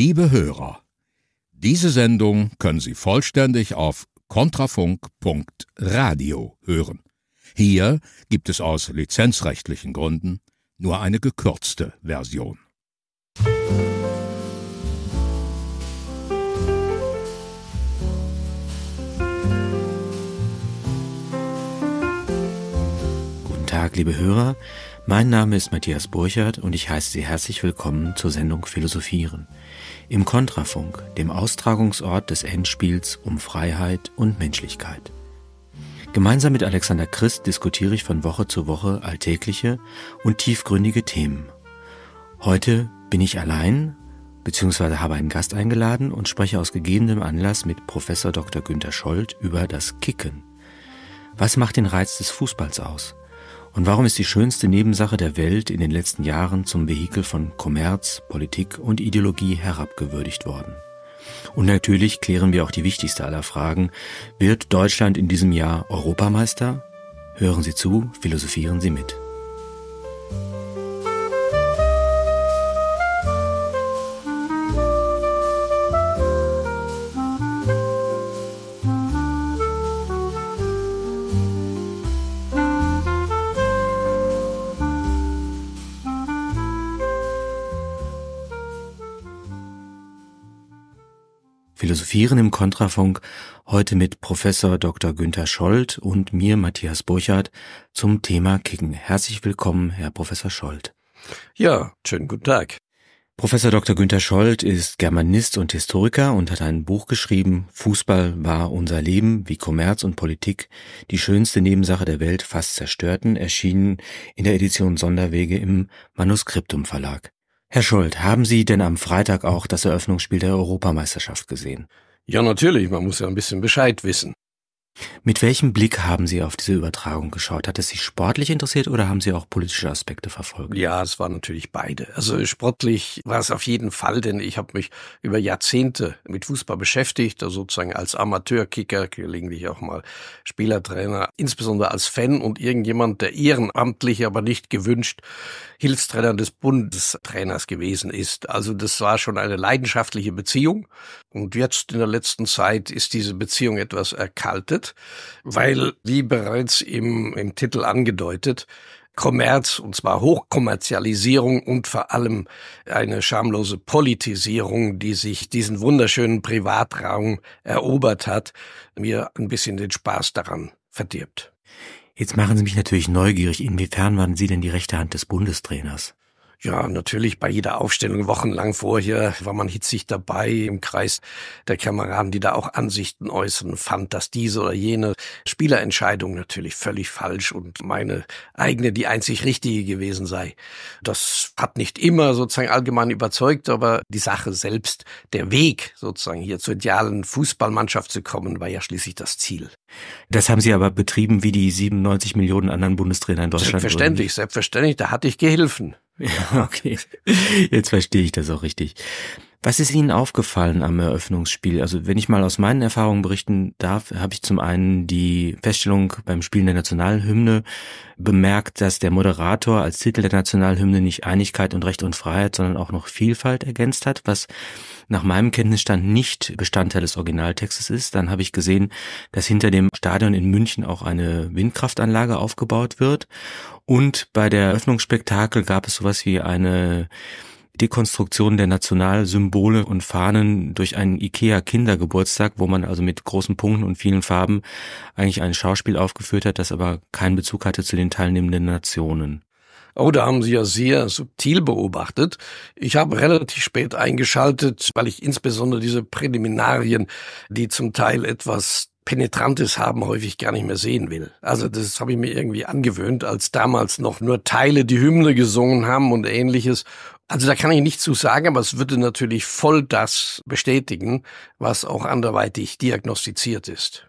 Liebe Hörer, diese Sendung können Sie vollständig auf kontrafunk.radio hören. Hier gibt es aus lizenzrechtlichen Gründen nur eine gekürzte Version. Guten Tag, liebe Hörer. Mein Name ist Matthias Burchardt und ich heiße Sie herzlich willkommen zur Sendung Philosophieren. Im Kontrafunk, dem Austragungsort des Endspiels um Freiheit und Menschlichkeit. Gemeinsam mit Alexander Christ diskutiere ich von Woche zu Woche alltägliche und tiefgründige Themen. Heute bin ich allein, bzw. habe einen Gast eingeladen und spreche aus gegebenem Anlass mit Professor Dr. Günter Schold über das Kicken. Was macht den Reiz des Fußballs aus? Und warum ist die schönste Nebensache der Welt in den letzten Jahren zum Vehikel von Kommerz, Politik und Ideologie herabgewürdigt worden? Und natürlich klären wir auch die wichtigste aller Fragen. Wird Deutschland in diesem Jahr Europameister? Hören Sie zu, philosophieren Sie mit. Philosophieren im Kontrafunk heute mit Professor Dr. Günther Schollt und mir Matthias Burchardt zum Thema Kicken. Herzlich willkommen, Herr Professor Schollt. Ja, schönen guten Tag. Professor Dr. Günther Schollt ist Germanist und Historiker und hat ein Buch geschrieben, Fußball war unser Leben, wie Kommerz und Politik die schönste Nebensache der Welt fast zerstörten, erschienen in der Edition Sonderwege im Manuskriptum Verlag. Herr Schuld, haben Sie denn am Freitag auch das Eröffnungsspiel der Europameisterschaft gesehen? Ja, natürlich, man muss ja ein bisschen Bescheid wissen. Mit welchem Blick haben Sie auf diese Übertragung geschaut? Hat es Sie sportlich interessiert oder haben Sie auch politische Aspekte verfolgt? Ja, es war natürlich beide. Also sportlich war es auf jeden Fall, denn ich habe mich über Jahrzehnte mit Fußball beschäftigt, also sozusagen als Amateurkicker, gelegentlich auch mal Spielertrainer, insbesondere als Fan und irgendjemand, der ehrenamtlich, aber nicht gewünscht, Hilfstrainer des Bundestrainers gewesen ist. Also das war schon eine leidenschaftliche Beziehung und jetzt in der letzten Zeit ist diese Beziehung etwas erkaltet, mhm. weil, wie bereits im, im Titel angedeutet, Kommerz, und zwar Hochkommerzialisierung und vor allem eine schamlose Politisierung, die sich diesen wunderschönen Privatraum erobert hat, mir ein bisschen den Spaß daran verdirbt. Jetzt machen Sie mich natürlich neugierig, inwiefern waren Sie denn die rechte Hand des Bundestrainers? Ja, natürlich bei jeder Aufstellung wochenlang vorher war man hitzig dabei im Kreis der Kameraden, die da auch Ansichten äußern, fand, dass diese oder jene Spielerentscheidung natürlich völlig falsch und meine eigene die einzig richtige gewesen sei. Das hat nicht immer sozusagen allgemein überzeugt, aber die Sache selbst, der Weg sozusagen hier zur idealen Fußballmannschaft zu kommen, war ja schließlich das Ziel. Das haben Sie aber betrieben wie die 97 Millionen anderen Bundestrainer in Deutschland. Selbstverständlich, selbstverständlich, da hatte ich Gehilfen. Ja, okay. Jetzt verstehe ich das auch richtig. Was ist Ihnen aufgefallen am Eröffnungsspiel? Also wenn ich mal aus meinen Erfahrungen berichten darf, habe ich zum einen die Feststellung beim Spielen der Nationalhymne bemerkt, dass der Moderator als Titel der Nationalhymne nicht Einigkeit und Recht und Freiheit, sondern auch noch Vielfalt ergänzt hat, was nach meinem Kenntnisstand nicht Bestandteil des Originaltextes ist. Dann habe ich gesehen, dass hinter dem Stadion in München auch eine Windkraftanlage aufgebaut wird. Und bei der Eröffnungsspektakel gab es sowas wie eine Dekonstruktion der Nationalsymbole und Fahnen durch einen IKEA-Kindergeburtstag, wo man also mit großen Punkten und vielen Farben eigentlich ein Schauspiel aufgeführt hat, das aber keinen Bezug hatte zu den teilnehmenden Nationen. Oh, da haben Sie ja sehr subtil beobachtet. Ich habe relativ spät eingeschaltet, weil ich insbesondere diese Präliminarien, die zum Teil etwas Penetrantes haben, häufig gar nicht mehr sehen will. Also das habe ich mir irgendwie angewöhnt, als damals noch nur Teile die Hymne gesungen haben und ähnliches also da kann ich nichts zu sagen, aber es würde natürlich voll das bestätigen, was auch anderweitig diagnostiziert ist.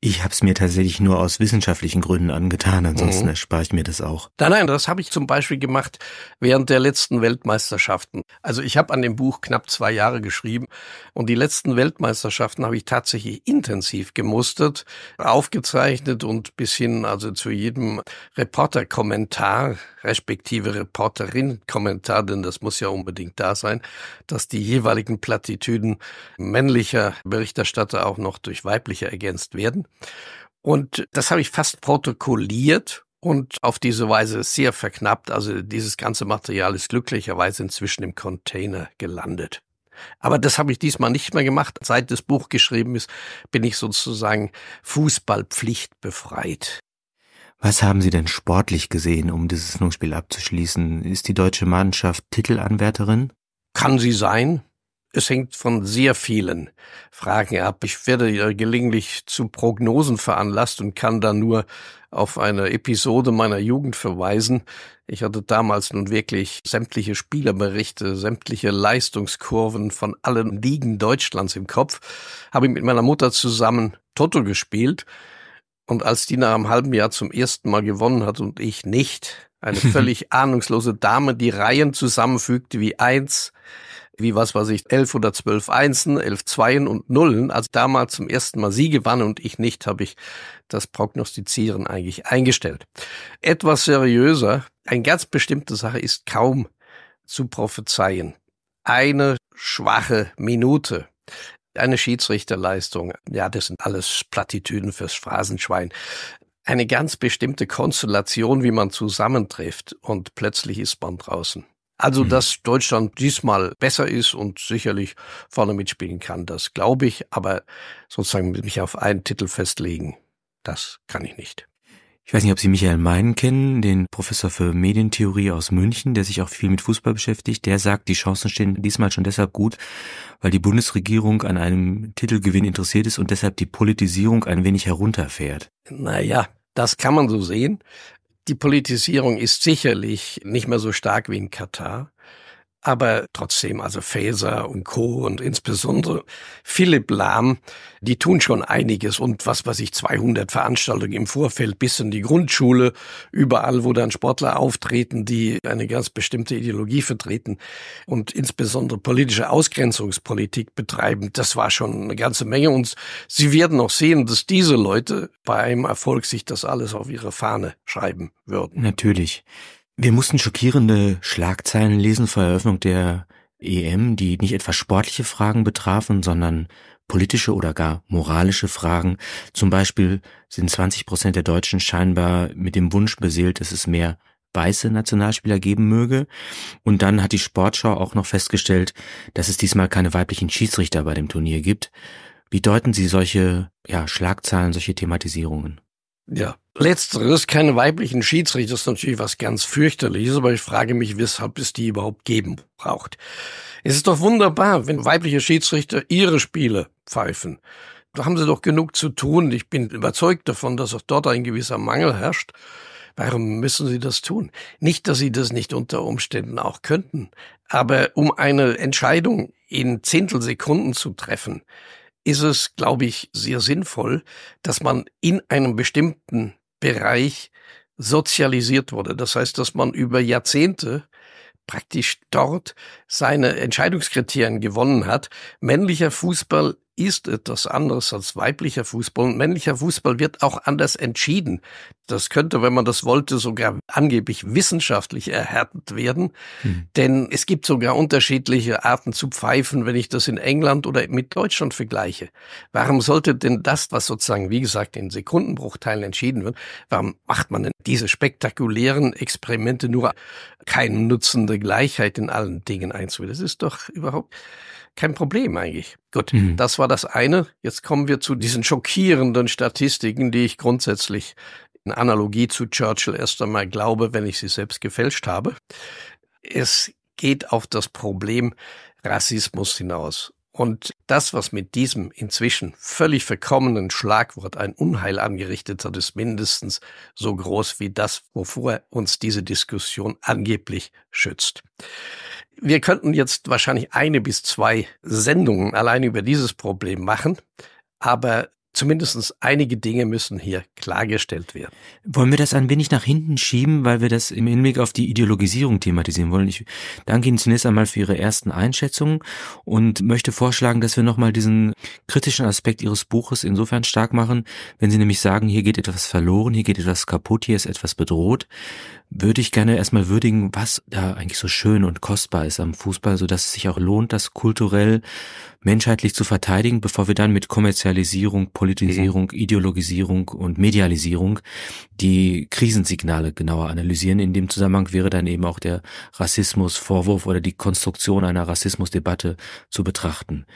Ich habe es mir tatsächlich nur aus wissenschaftlichen Gründen angetan, ansonsten mhm. erspare ich mir das auch. Nein, nein, das habe ich zum Beispiel gemacht während der letzten Weltmeisterschaften. Also ich habe an dem Buch knapp zwei Jahre geschrieben und die letzten Weltmeisterschaften habe ich tatsächlich intensiv gemustert, aufgezeichnet und bis hin also zu jedem Reporterkommentar, respektive Reporterin-Kommentar, denn das muss ja unbedingt da sein, dass die jeweiligen Plattitüden männlicher Berichterstatter auch noch durch weibliche ergänzt eingesetzt werden. Und das habe ich fast protokolliert und auf diese Weise sehr verknappt. Also dieses ganze Material ist glücklicherweise inzwischen im Container gelandet. Aber das habe ich diesmal nicht mehr gemacht. Seit das Buch geschrieben ist, bin ich sozusagen Fußballpflicht befreit. Was haben Sie denn sportlich gesehen, um dieses Nungspiel abzuschließen? Ist die deutsche Mannschaft Titelanwärterin? Kann sie sein. Es hängt von sehr vielen Fragen ab. Ich werde ja gelegentlich zu Prognosen veranlasst und kann da nur auf eine Episode meiner Jugend verweisen. Ich hatte damals nun wirklich sämtliche Spielerberichte, sämtliche Leistungskurven von allen Ligen Deutschlands im Kopf, habe mit meiner Mutter zusammen Toto gespielt und als die nach einem halben Jahr zum ersten Mal gewonnen hat und ich nicht, eine völlig ahnungslose Dame die Reihen zusammenfügte wie eins, wie was weiß ich, elf oder zwölf Einsen, elf Zweien und Nullen. Als damals zum ersten Mal sie gewann und ich nicht, habe ich das Prognostizieren eigentlich eingestellt. Etwas seriöser, eine ganz bestimmte Sache ist kaum zu prophezeien. Eine schwache Minute. Eine Schiedsrichterleistung. Ja, das sind alles Plattitüden fürs Phrasenschwein eine ganz bestimmte Konstellation, wie man zusammentrifft und plötzlich ist man draußen. Also, mhm. dass Deutschland diesmal besser ist und sicherlich vorne mitspielen kann, das glaube ich, aber sozusagen mich auf einen Titel festlegen, das kann ich nicht. Ich weiß nicht, ob Sie Michael Meinen kennen, den Professor für Medientheorie aus München, der sich auch viel mit Fußball beschäftigt. Der sagt, die Chancen stehen diesmal schon deshalb gut, weil die Bundesregierung an einem Titelgewinn interessiert ist und deshalb die Politisierung ein wenig herunterfährt. Naja, das kann man so sehen. Die Politisierung ist sicherlich nicht mehr so stark wie in Katar. Aber trotzdem, also Faeser und Co. und insbesondere Philipp Lahm, die tun schon einiges und was weiß ich, 200 Veranstaltungen im Vorfeld bis in die Grundschule, überall, wo dann Sportler auftreten, die eine ganz bestimmte Ideologie vertreten und insbesondere politische Ausgrenzungspolitik betreiben. Das war schon eine ganze Menge und Sie werden auch sehen, dass diese Leute bei einem Erfolg sich das alles auf ihre Fahne schreiben würden. Natürlich. Wir mussten schockierende Schlagzeilen lesen vor Eröffnung der EM, die nicht etwa sportliche Fragen betrafen, sondern politische oder gar moralische Fragen. Zum Beispiel sind 20 Prozent der Deutschen scheinbar mit dem Wunsch beseelt, dass es mehr weiße Nationalspieler geben möge. Und dann hat die Sportschau auch noch festgestellt, dass es diesmal keine weiblichen Schiedsrichter bei dem Turnier gibt. Wie deuten Sie solche ja, Schlagzahlen, solche Thematisierungen? Ja. Letzteres, keine weiblichen Schiedsrichter, ist natürlich was ganz fürchterliches, aber ich frage mich, weshalb es die überhaupt geben braucht. Es ist doch wunderbar, wenn weibliche Schiedsrichter ihre Spiele pfeifen. Da haben sie doch genug zu tun. Ich bin überzeugt davon, dass auch dort ein gewisser Mangel herrscht. Warum müssen sie das tun? Nicht, dass sie das nicht unter Umständen auch könnten, aber um eine Entscheidung in Zehntelsekunden zu treffen, ist es, glaube ich, sehr sinnvoll, dass man in einem bestimmten Bereich sozialisiert wurde. Das heißt, dass man über Jahrzehnte praktisch dort seine Entscheidungskriterien gewonnen hat. Männlicher Fußball ist etwas anderes als weiblicher Fußball. Und männlicher Fußball wird auch anders entschieden. Das könnte, wenn man das wollte, sogar angeblich wissenschaftlich erhärtet werden. Hm. Denn es gibt sogar unterschiedliche Arten zu pfeifen, wenn ich das in England oder mit Deutschland vergleiche. Warum sollte denn das, was sozusagen, wie gesagt, in Sekundenbruchteilen entschieden wird, warum macht man denn diese spektakulären Experimente nur keinen Nutzen der Gleichheit in allen Dingen einzuwählen? Das ist doch überhaupt kein Problem eigentlich. Gut, mhm. das war das eine. Jetzt kommen wir zu diesen schockierenden Statistiken, die ich grundsätzlich in Analogie zu Churchill erst einmal glaube, wenn ich sie selbst gefälscht habe. Es geht auf das Problem Rassismus hinaus. Und das, was mit diesem inzwischen völlig verkommenen Schlagwort ein Unheil angerichtet hat, ist mindestens so groß wie das, wovor uns diese Diskussion angeblich schützt. Wir könnten jetzt wahrscheinlich eine bis zwei Sendungen allein über dieses Problem machen, aber zumindest einige Dinge müssen hier klargestellt werden. Wollen wir das ein wenig nach hinten schieben, weil wir das im Hinblick auf die Ideologisierung thematisieren wollen? Ich danke Ihnen zunächst einmal für Ihre ersten Einschätzungen und möchte vorschlagen, dass wir nochmal diesen kritischen Aspekt Ihres Buches insofern stark machen, wenn Sie nämlich sagen, hier geht etwas verloren, hier geht etwas kaputt, hier ist etwas bedroht, würde ich gerne erstmal würdigen, was da eigentlich so schön und kostbar ist am Fußball, so dass es sich auch lohnt, das kulturell, menschheitlich zu verteidigen, bevor wir dann mit Kommerzialisierung, Politisierung, mhm. Ideologisierung und Medialisierung, die Krisensignale genauer analysieren. In dem Zusammenhang wäre dann eben auch der Rassismusvorwurf oder die Konstruktion einer Rassismusdebatte zu betrachten.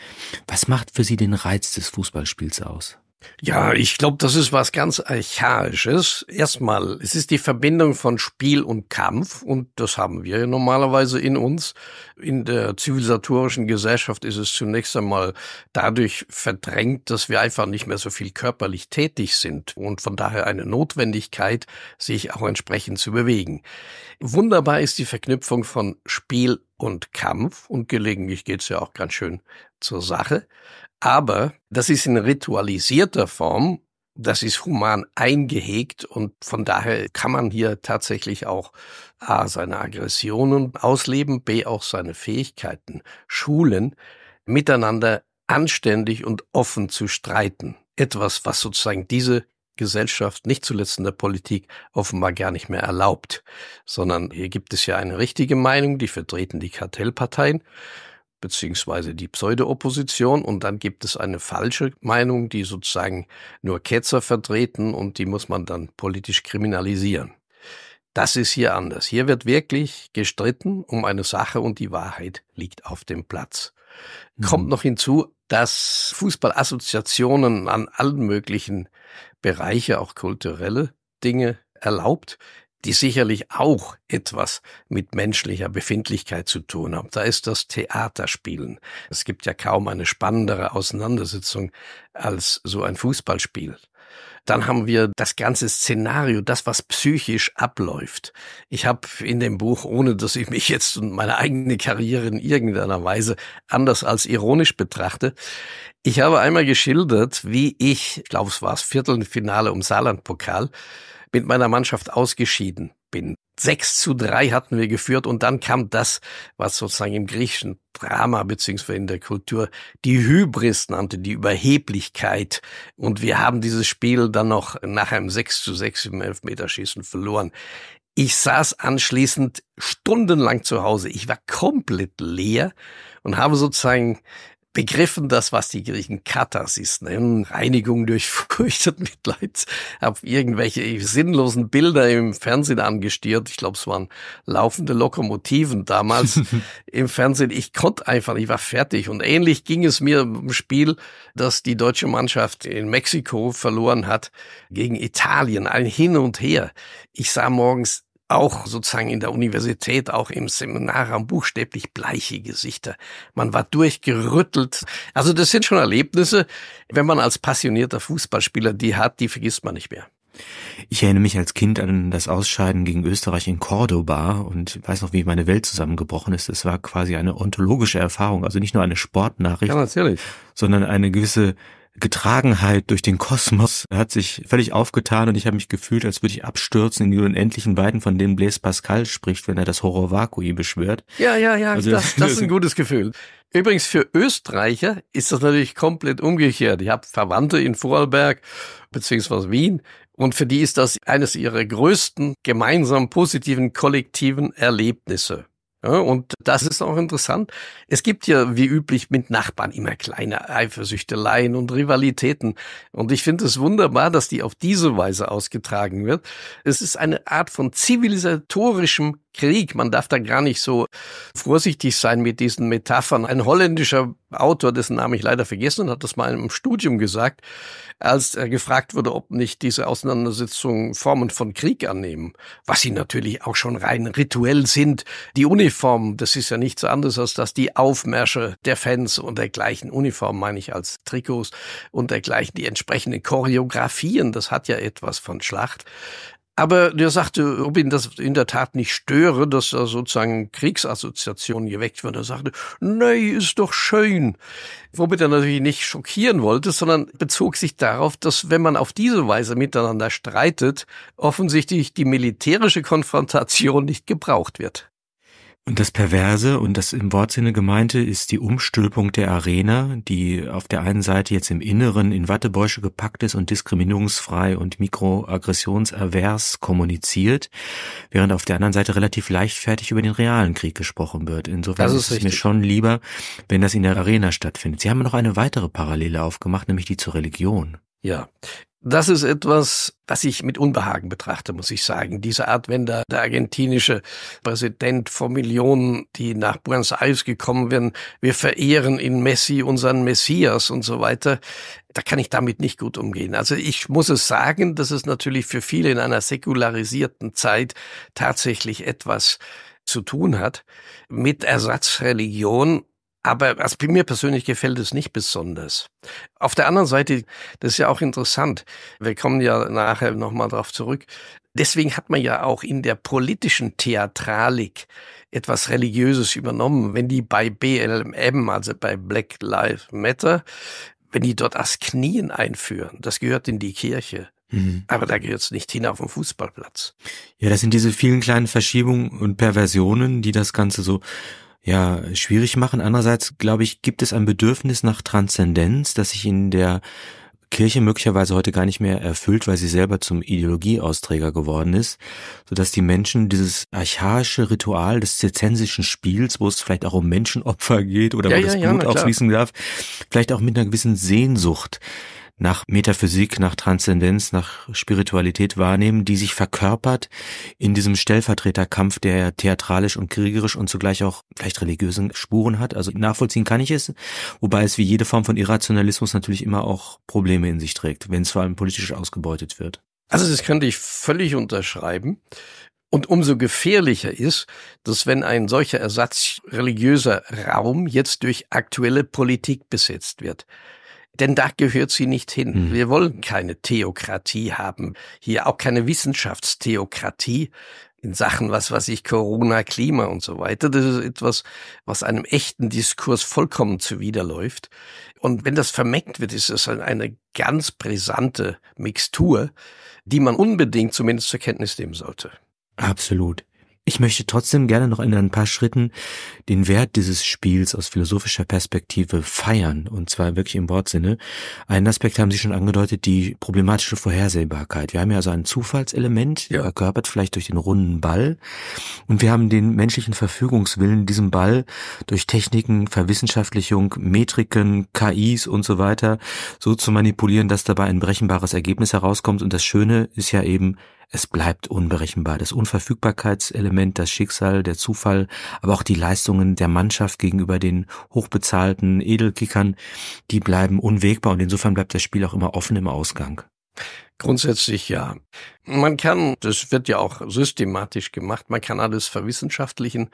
Was macht für Sie den Reiz des Fußballspiels aus? Ja, ich glaube, das ist was ganz Archaisches. Erstmal, es ist die Verbindung von Spiel und Kampf und das haben wir normalerweise in uns. In der zivilisatorischen Gesellschaft ist es zunächst einmal dadurch verdrängt, dass wir einfach nicht mehr so viel körperlich tätig sind und von daher eine Notwendigkeit, sich auch entsprechend zu bewegen. Wunderbar ist die Verknüpfung von Spiel und Kampf und gelegentlich geht's ja auch ganz schön zur Sache. Aber das ist in ritualisierter Form, das ist human eingehegt und von daher kann man hier tatsächlich auch A, seine Aggressionen ausleben, B, auch seine Fähigkeiten schulen, miteinander anständig und offen zu streiten. Etwas, was sozusagen diese Gesellschaft, nicht zuletzt in der Politik, offenbar gar nicht mehr erlaubt, sondern hier gibt es ja eine richtige Meinung, die vertreten die Kartellparteien beziehungsweise die Pseudo-Opposition und dann gibt es eine falsche Meinung, die sozusagen nur Ketzer vertreten und die muss man dann politisch kriminalisieren. Das ist hier anders. Hier wird wirklich gestritten um eine Sache und die Wahrheit liegt auf dem Platz. Mhm. Kommt noch hinzu, dass Fußballassoziationen an allen möglichen Bereiche, auch kulturelle Dinge, erlaubt, die sicherlich auch etwas mit menschlicher Befindlichkeit zu tun haben. Da ist das Theaterspielen. Es gibt ja kaum eine spannendere Auseinandersetzung als so ein Fußballspiel. Dann haben wir das ganze Szenario, das, was psychisch abläuft. Ich habe in dem Buch, ohne dass ich mich jetzt und meine eigene Karriere in irgendeiner Weise anders als ironisch betrachte, ich habe einmal geschildert, wie ich, ich glaube es war das Viertelfinale um Saarlandpokal, mit meiner Mannschaft ausgeschieden bin. 6 zu 3 hatten wir geführt und dann kam das, was sozusagen im griechischen Drama beziehungsweise in der Kultur die Hybris nannte, die Überheblichkeit. Und wir haben dieses Spiel dann noch nach einem 6 zu 6 im Elfmeterschießen verloren. Ich saß anschließend stundenlang zu Hause. Ich war komplett leer und habe sozusagen begriffen das, was die Griechen Katharsis nennen, Reinigung durch Furcht und Mitleid, habe irgendwelche sinnlosen Bilder im Fernsehen angestiert. Ich glaube, es waren laufende Lokomotiven damals im Fernsehen. Ich konnte einfach, ich war fertig. Und ähnlich ging es mir im Spiel, dass die deutsche Mannschaft in Mexiko verloren hat gegen Italien. Ein Hin und Her. Ich sah morgens auch sozusagen in der Universität, auch im Seminarraum buchstäblich bleiche Gesichter. Man war durchgerüttelt. Also das sind schon Erlebnisse, wenn man als passionierter Fußballspieler die hat, die vergisst man nicht mehr. Ich erinnere mich als Kind an das Ausscheiden gegen Österreich in Cordoba und weiß noch, wie meine Welt zusammengebrochen ist. Es war quasi eine ontologische Erfahrung, also nicht nur eine Sportnachricht, ja, sondern eine gewisse Getragenheit durch den Kosmos hat sich völlig aufgetan und ich habe mich gefühlt, als würde ich abstürzen in die unendlichen Weiten, von denen Blaise Pascal spricht, wenn er das Horror Vakui beschwört. Ja, ja, ja, also das, das ist ein gutes Gefühl. Übrigens für Österreicher ist das natürlich komplett umgekehrt. Ich habe Verwandte in Vorarlberg beziehungsweise Wien und für die ist das eines ihrer größten gemeinsam positiven kollektiven Erlebnisse. Ja, und das ist auch interessant. Es gibt ja wie üblich mit Nachbarn immer kleine Eifersüchteleien und Rivalitäten. Und ich finde es wunderbar, dass die auf diese Weise ausgetragen wird. Es ist eine Art von zivilisatorischem Krieg. Man darf da gar nicht so vorsichtig sein mit diesen Metaphern. Ein holländischer Autor, dessen Namen ich leider vergessen hat das mal im Studium gesagt, als er gefragt wurde, ob nicht diese Auseinandersetzungen Formen von Krieg annehmen, was sie natürlich auch schon rein rituell sind. Die Uniform, das ist ja nichts anderes als dass die Aufmärsche der Fans und dergleichen Uniform meine ich als Trikots und dergleichen, die entsprechenden Choreografien, das hat ja etwas von Schlacht. Aber der sagte, ob ihn das in der Tat nicht störe, dass da sozusagen Kriegsassoziationen geweckt werden. Er sagte, nee, ist doch schön. Womit er natürlich nicht schockieren wollte, sondern bezog sich darauf, dass wenn man auf diese Weise miteinander streitet, offensichtlich die militärische Konfrontation nicht gebraucht wird. Und das Perverse und das im Wortsinne gemeinte ist die Umstülpung der Arena, die auf der einen Seite jetzt im Inneren in Wattebäusche gepackt ist und diskriminierungsfrei und mikroaggressionsavers kommuniziert, während auf der anderen Seite relativ leichtfertig über den realen Krieg gesprochen wird. Insofern das ist, ist es richtig. mir schon lieber, wenn das in der Arena stattfindet. Sie haben noch eine weitere Parallele aufgemacht, nämlich die zur Religion. Ja, das ist etwas, das ich mit Unbehagen betrachte, muss ich sagen. Diese Art, wenn da der argentinische Präsident vor Millionen, die nach Buenos Aires gekommen werden, wir verehren in Messi unseren Messias und so weiter, da kann ich damit nicht gut umgehen. Also ich muss es sagen, dass es natürlich für viele in einer säkularisierten Zeit tatsächlich etwas zu tun hat mit Ersatzreligion aber also mir persönlich gefällt es nicht besonders. Auf der anderen Seite, das ist ja auch interessant, wir kommen ja nachher nochmal drauf zurück, deswegen hat man ja auch in der politischen Theatralik etwas Religiöses übernommen. Wenn die bei BLM, also bei Black Lives Matter, wenn die dort das Knien einführen, das gehört in die Kirche. Mhm. Aber da gehört es nicht hin auf den Fußballplatz. Ja, das sind diese vielen kleinen Verschiebungen und Perversionen, die das Ganze so ja, schwierig machen. Andererseits, glaube ich, gibt es ein Bedürfnis nach Transzendenz, das sich in der Kirche möglicherweise heute gar nicht mehr erfüllt, weil sie selber zum Ideologieausträger geworden ist, sodass die Menschen dieses archaische Ritual des zirzensischen Spiels, wo es vielleicht auch um Menschenopfer geht oder ja, wo ja, das Blut ja, auffließen darf, vielleicht auch mit einer gewissen Sehnsucht nach Metaphysik, nach Transzendenz, nach Spiritualität wahrnehmen, die sich verkörpert in diesem Stellvertreterkampf, der theatralisch und kriegerisch und zugleich auch vielleicht religiösen Spuren hat. Also nachvollziehen kann ich es, wobei es wie jede Form von Irrationalismus natürlich immer auch Probleme in sich trägt, wenn es vor allem politisch ausgebeutet wird. Also das könnte ich völlig unterschreiben. Und umso gefährlicher ist, dass wenn ein solcher Ersatz religiöser Raum jetzt durch aktuelle Politik besetzt wird denn da gehört sie nicht hin. Mhm. Wir wollen keine Theokratie haben, hier auch keine Wissenschaftstheokratie in Sachen, was weiß ich, Corona, Klima und so weiter. Das ist etwas, was einem echten Diskurs vollkommen zuwiderläuft. Und wenn das vermengt wird, ist es eine ganz brisante Mixtur, die man unbedingt zumindest zur Kenntnis nehmen sollte. Absolut. Ich möchte trotzdem gerne noch in ein paar Schritten den Wert dieses Spiels aus philosophischer Perspektive feiern, und zwar wirklich im Wortsinne. Einen Aspekt haben Sie schon angedeutet, die problematische Vorhersehbarkeit. Wir haben ja also ein Zufallselement, ja. verkörpert vielleicht durch den runden Ball, und wir haben den menschlichen Verfügungswillen, diesen Ball durch Techniken, Verwissenschaftlichung, Metriken, KIs und so weiter so zu manipulieren, dass dabei ein brechenbares Ergebnis herauskommt. Und das Schöne ist ja eben, es bleibt unberechenbar. Das Unverfügbarkeitselement, das Schicksal, der Zufall, aber auch die Leistungen der Mannschaft gegenüber den hochbezahlten Edelkickern, die bleiben unwegbar und insofern bleibt das Spiel auch immer offen im Ausgang. Grundsätzlich ja. Man kann, das wird ja auch systematisch gemacht, man kann alles verwissenschaftlichen.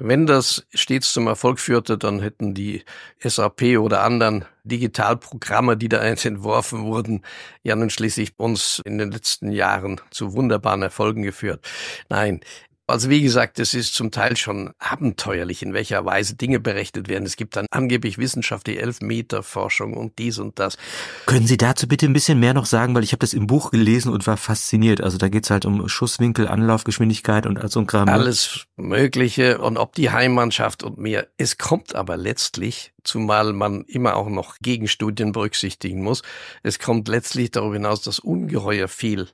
Wenn das stets zum Erfolg führte, dann hätten die SAP oder anderen Digitalprogramme, die da entworfen wurden, ja nun schließlich uns in den letzten Jahren zu wunderbaren Erfolgen geführt. Nein, also wie gesagt, es ist zum Teil schon abenteuerlich, in welcher Weise Dinge berechnet werden. Es gibt dann angeblich Wissenschaft, die Elfmeterforschung und dies und das. Können Sie dazu bitte ein bisschen mehr noch sagen, weil ich habe das im Buch gelesen und war fasziniert. Also da geht's halt um Schusswinkel, Anlaufgeschwindigkeit und all so ein Kram. Ne? Alles Mögliche und ob die Heimmannschaft und mehr. Es kommt aber letztlich, zumal man immer auch noch Gegenstudien berücksichtigen muss, es kommt letztlich darüber hinaus, dass ungeheuer viel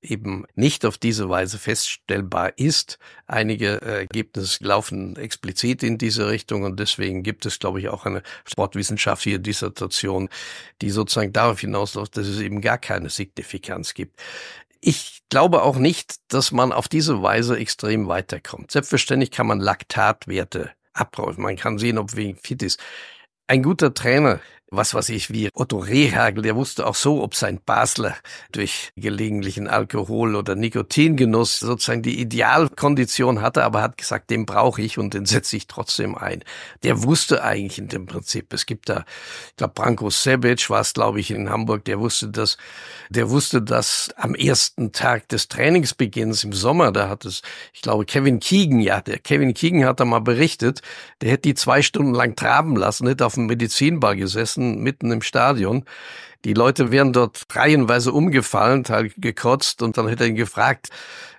eben nicht auf diese Weise feststellbar ist. Einige äh, Ergebnisse laufen explizit in diese Richtung und deswegen gibt es, glaube ich, auch eine sportwissenschaftliche Dissertation, die sozusagen darauf hinausläuft, dass es eben gar keine Signifikanz gibt. Ich glaube auch nicht, dass man auf diese Weise extrem weiterkommt. Selbstverständlich kann man Laktatwerte abrufen. Man kann sehen, ob wegen fit ist. Ein guter Trainer was weiß ich, wie Otto Rehagel, der wusste auch so, ob sein Basler durch gelegentlichen Alkohol- oder Nikotingenuss sozusagen die Idealkondition hatte, aber hat gesagt, den brauche ich und den setze ich trotzdem ein. Der wusste eigentlich in dem Prinzip, es gibt da, ich glaube, Branko Sebic war es, glaube ich, in Hamburg, der wusste das, der wusste das am ersten Tag des Trainingsbeginns im Sommer, da hat es, ich glaube, Kevin Keegan, ja, der Kevin Keegan hat da mal berichtet, der hätte die zwei Stunden lang traben lassen, hätte auf dem Medizinbar gesessen, sitzen mitten im Stadion. Die Leute wären dort reihenweise umgefallen, teil gekotzt und dann hätte er ihn gefragt,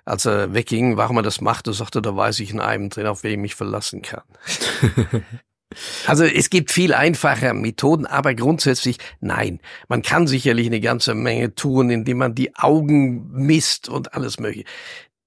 als er wegging, warum er das macht machte, sagte, da weiß ich in einem drin, auf wen ich mich verlassen kann. Also es gibt viel einfacher Methoden, aber grundsätzlich nein. Man kann sicherlich eine ganze Menge tun, indem man die Augen misst und alles mögliche.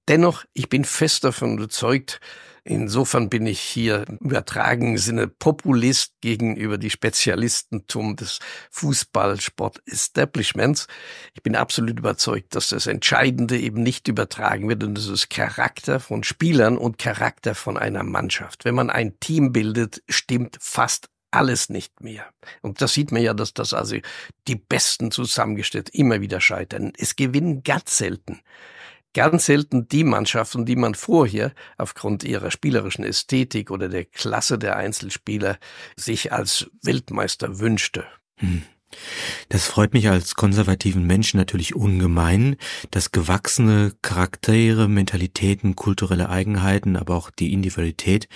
Dennoch, ich bin fest davon überzeugt, Insofern bin ich hier im übertragenen Sinne Populist gegenüber die Spezialistentum des Fußballsport-Establishments. Ich bin absolut überzeugt, dass das Entscheidende eben nicht übertragen wird und das ist Charakter von Spielern und Charakter von einer Mannschaft. Wenn man ein Team bildet, stimmt fast alles nicht mehr. Und das sieht man ja, dass das also die Besten zusammengestellt immer wieder scheitern. Es gewinnen ganz selten ganz selten die Mannschaften, die man vorher aufgrund ihrer spielerischen Ästhetik oder der Klasse der Einzelspieler sich als Weltmeister wünschte. Hm. Das freut mich als konservativen Menschen natürlich ungemein, dass gewachsene Charaktere, Mentalitäten, kulturelle Eigenheiten, aber auch die Individualität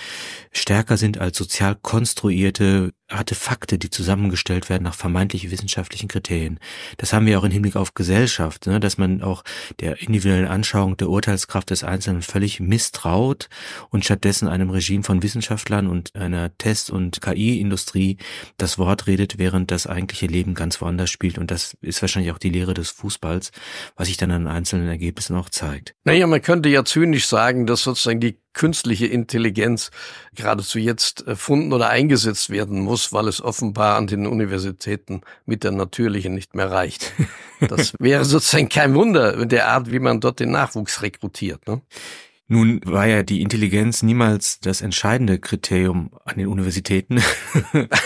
stärker sind als sozial konstruierte Artefakte, die zusammengestellt werden nach vermeintlich wissenschaftlichen Kriterien. Das haben wir auch im Hinblick auf Gesellschaft, ne, dass man auch der individuellen Anschauung, der Urteilskraft des Einzelnen völlig misstraut und stattdessen einem Regime von Wissenschaftlern und einer Test- und KI-Industrie das Wort redet, während das eigentliche Leben ganz woanders spielt. Und das ist wahrscheinlich auch die Lehre des Fußballs, was sich dann an einzelnen Ergebnissen auch zeigt. Naja, man könnte ja zynisch sagen, dass sozusagen die künstliche Intelligenz geradezu jetzt erfunden oder eingesetzt werden muss, weil es offenbar an den Universitäten mit der natürlichen nicht mehr reicht. Das wäre sozusagen kein Wunder in der Art, wie man dort den Nachwuchs rekrutiert. Ne? Nun war ja die Intelligenz niemals das entscheidende Kriterium an den Universitäten.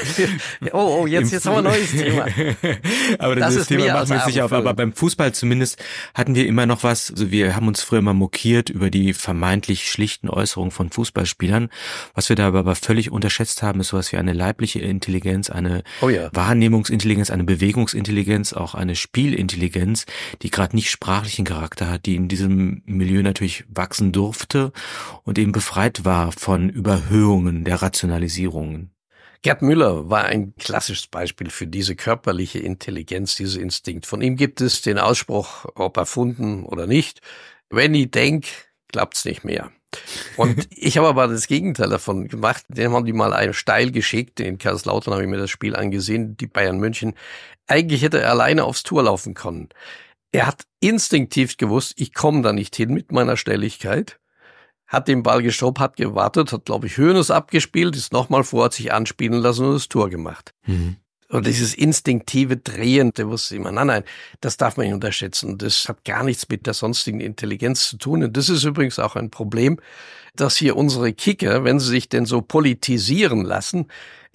oh, oh, jetzt, jetzt haben wir ein neues Thema. aber das, das Thema machen wir sicher auf. Aber beim Fußball zumindest hatten wir immer noch was. Also wir haben uns früher immer mokiert über die vermeintlich schlichten Äußerungen von Fußballspielern. Was wir dabei aber völlig unterschätzt haben, ist sowas wie eine leibliche Intelligenz, eine oh ja. Wahrnehmungsintelligenz, eine Bewegungsintelligenz, auch eine Spielintelligenz, die gerade nicht sprachlichen Charakter hat, die in diesem Milieu natürlich wachsen durfte durfte und eben befreit war von Überhöhungen der Rationalisierungen. Gerd Müller war ein klassisches Beispiel für diese körperliche Intelligenz, diese Instinkt. Von ihm gibt es den Ausspruch, ob erfunden oder nicht, wenn ich denk, klappt's nicht mehr. Und ich habe aber das Gegenteil davon gemacht. Den haben die mal einen steil geschickt. In Kaiserslautern habe ich mir das Spiel angesehen, die Bayern München. Eigentlich hätte er alleine aufs Tour laufen können. Er hat instinktiv gewusst, ich komme da nicht hin mit meiner Stelligkeit hat den Ball gestoppt, hat gewartet, hat, glaube ich, Höhnes abgespielt, ist nochmal vor, hat sich anspielen lassen und das Tor gemacht. Mhm. Und dieses instinktive Drehen, der wusste immer, nein, nein, das darf man nicht unterschätzen. Das hat gar nichts mit der sonstigen Intelligenz zu tun. Und das ist übrigens auch ein Problem, dass hier unsere Kicker, wenn sie sich denn so politisieren lassen,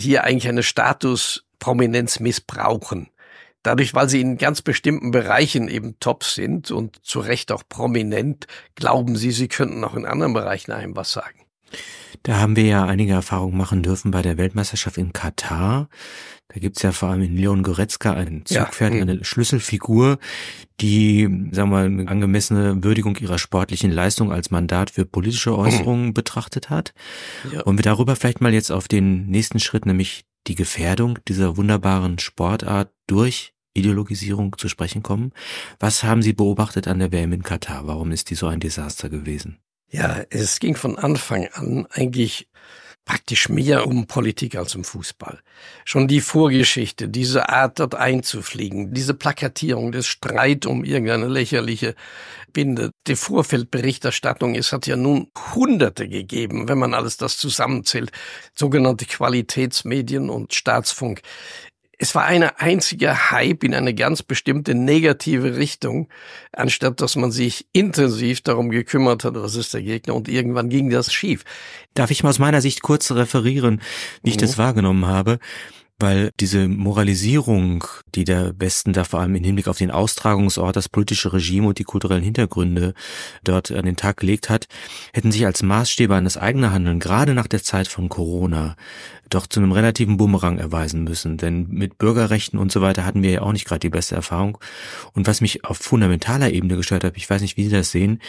hier eigentlich eine Statusprominenz missbrauchen dadurch, weil sie in ganz bestimmten Bereichen eben top sind und zu Recht auch prominent, glauben sie, sie könnten auch in anderen Bereichen einem was sagen. Da haben wir ja einige Erfahrungen machen dürfen bei der Weltmeisterschaft in Katar. Da gibt's ja vor allem in Leon Goretzka einen Zugpferd, ja, mhm. eine Schlüsselfigur, die, sagen wir mal, eine angemessene Würdigung ihrer sportlichen Leistung als Mandat für politische mhm. Äußerungen betrachtet hat. Ja. Und wir darüber vielleicht mal jetzt auf den nächsten Schritt, nämlich die Gefährdung dieser wunderbaren Sportart durch Ideologisierung zu sprechen kommen. Was haben Sie beobachtet an der WM in Katar? Warum ist die so ein Desaster gewesen? Ja, es ging von Anfang an eigentlich praktisch mehr um Politik als um Fußball. Schon die Vorgeschichte, diese Art dort einzufliegen, diese Plakatierung des Streit um irgendeine lächerliche Binde, die Vorfeldberichterstattung, es hat ja nun Hunderte gegeben, wenn man alles das zusammenzählt, sogenannte Qualitätsmedien und Staatsfunk. Es war eine einzige Hype in eine ganz bestimmte negative Richtung, anstatt dass man sich intensiv darum gekümmert hat, was ist der Gegner und irgendwann ging das schief. Darf ich mal aus meiner Sicht kurz referieren, wie ich oh. das mhm. wahrgenommen habe? weil diese Moralisierung, die der Westen da vor allem im Hinblick auf den Austragungsort, das politische Regime und die kulturellen Hintergründe dort an den Tag gelegt hat, hätten sich als Maßstäbe an das eigene Handeln gerade nach der Zeit von Corona doch zu einem relativen Bumerang erweisen müssen. Denn mit Bürgerrechten und so weiter hatten wir ja auch nicht gerade die beste Erfahrung. Und was mich auf fundamentaler Ebene gestört hat, ich weiß nicht, wie Sie das sehen,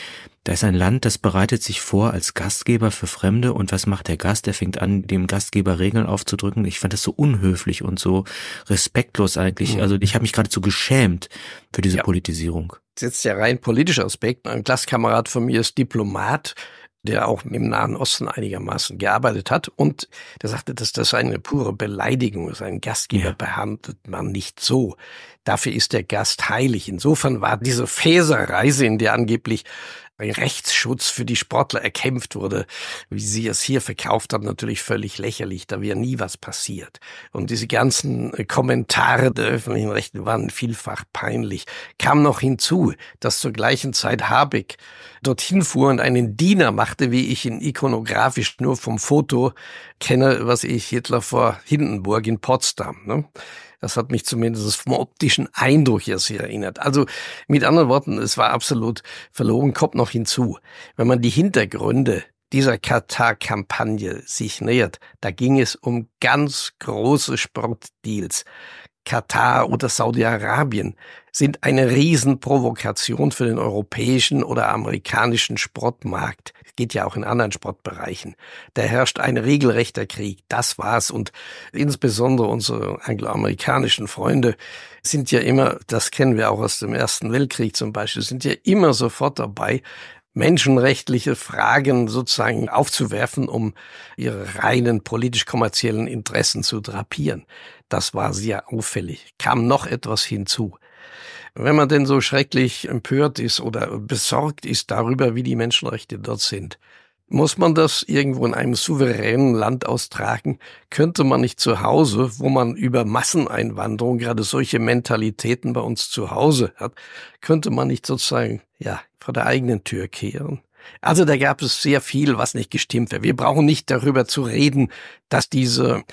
da ist ein Land, das bereitet sich vor als Gastgeber für Fremde und was macht der Gast? Der fängt an, dem Gastgeber Regeln aufzudrücken. Ich fand das so unhöflich und so respektlos eigentlich. Mhm. Also ich habe mich geradezu geschämt für diese ja. Politisierung. Das ist jetzt der rein politische Aspekt. Ein Klasskamerad von mir ist Diplomat der auch im Nahen Osten einigermaßen gearbeitet hat. Und der sagte, dass das eine pure Beleidigung ist. Ein Gastgeber ja. behandelt man nicht so. Dafür ist der Gast heilig. Insofern war diese Fäserreise, in der angeblich Rechtsschutz für die Sportler erkämpft wurde, wie sie es hier verkauft haben, natürlich völlig lächerlich, da wäre nie was passiert. Und diese ganzen äh, Kommentare der öffentlichen Rechten waren vielfach peinlich. Kam noch hinzu, dass zur gleichen Zeit Habeck dorthin fuhr und einen Diener machte, wie ich ihn ikonografisch nur vom Foto kenne, was ich Hitler vor Hindenburg in Potsdam. Ne? Das hat mich zumindest vom optischen Eindruck her sehr erinnert. Also mit anderen Worten, es war absolut verloren. Kommt noch hinzu, wenn man die Hintergründe dieser Katar-Kampagne sich nähert, da ging es um ganz große Sportdeals. Katar oder Saudi-Arabien sind eine Riesenprovokation für den europäischen oder amerikanischen Sportmarkt. Geht ja auch in anderen Sportbereichen. Da herrscht ein regelrechter Krieg. Das war's. Und insbesondere unsere angloamerikanischen Freunde sind ja immer, das kennen wir auch aus dem Ersten Weltkrieg zum Beispiel, sind ja immer sofort dabei, menschenrechtliche Fragen sozusagen aufzuwerfen, um ihre reinen politisch-kommerziellen Interessen zu drapieren. Das war sehr auffällig. Kam noch etwas hinzu. Wenn man denn so schrecklich empört ist oder besorgt ist darüber, wie die Menschenrechte dort sind, muss man das irgendwo in einem souveränen Land austragen? Könnte man nicht zu Hause, wo man über Masseneinwanderung gerade solche Mentalitäten bei uns zu Hause hat, könnte man nicht sozusagen, ja, vor der eigenen Tür kehren? Also da gab es sehr viel, was nicht gestimmt wäre. Wir brauchen nicht darüber zu reden, dass diese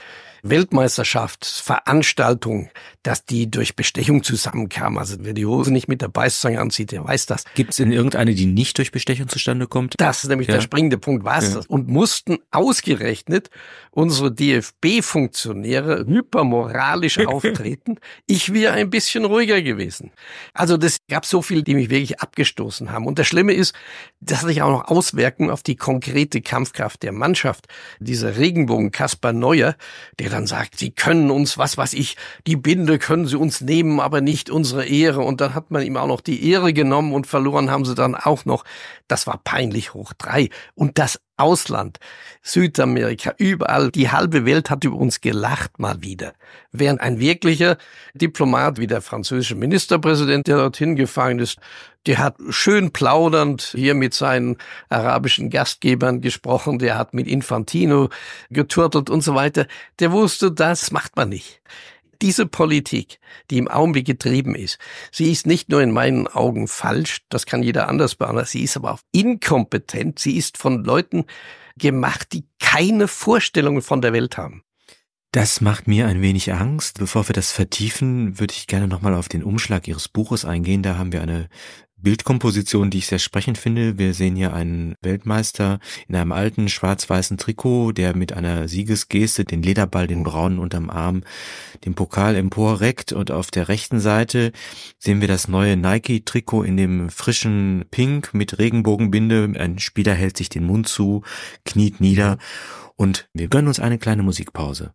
Weltmeisterschaftsveranstaltung, dass die durch Bestechung zusammenkam. Also wer die Hose nicht mit der Beißzange anzieht, der weiß das. Gibt es denn irgendeine, die nicht durch Bestechung zustande kommt? Das ist nämlich ja. der springende Punkt. War ja. das? Und mussten ausgerechnet unsere DFB-Funktionäre hypermoralisch auftreten. Ich wäre ein bisschen ruhiger gewesen. Also das gab so viel, die mich wirklich abgestoßen haben. Und das Schlimme ist, dass sich auch noch Auswirkungen auf die konkrete Kampfkraft der Mannschaft. Dieser Regenbogen Kaspar Neuer, der dann sagt, sie können uns, was weiß ich, die Binde können sie uns nehmen, aber nicht unsere Ehre. Und dann hat man ihm auch noch die Ehre genommen und verloren haben sie dann auch noch. Das war peinlich hoch drei. Und das Ausland, Südamerika, überall. Die halbe Welt hat über uns gelacht mal wieder. Während ein wirklicher Diplomat wie der französische Ministerpräsident, der dorthin gefahren ist, der hat schön plaudernd hier mit seinen arabischen Gastgebern gesprochen, der hat mit Infantino geturtelt und so weiter. Der wusste, das macht man nicht diese Politik, die im Augenblick getrieben ist, sie ist nicht nur in meinen Augen falsch, das kann jeder anders behandeln, sie ist aber auch inkompetent, sie ist von Leuten gemacht, die keine Vorstellungen von der Welt haben. Das macht mir ein wenig Angst. Bevor wir das vertiefen, würde ich gerne nochmal auf den Umschlag Ihres Buches eingehen. Da haben wir eine Bildkomposition, die ich sehr sprechend finde. Wir sehen hier einen Weltmeister in einem alten schwarz-weißen Trikot, der mit einer Siegesgeste den Lederball, den braunen unterm Arm, den Pokal emporreckt und auf der rechten Seite sehen wir das neue Nike-Trikot in dem frischen Pink mit Regenbogenbinde. Ein Spieler hält sich den Mund zu, kniet nieder und wir gönnen uns eine kleine Musikpause.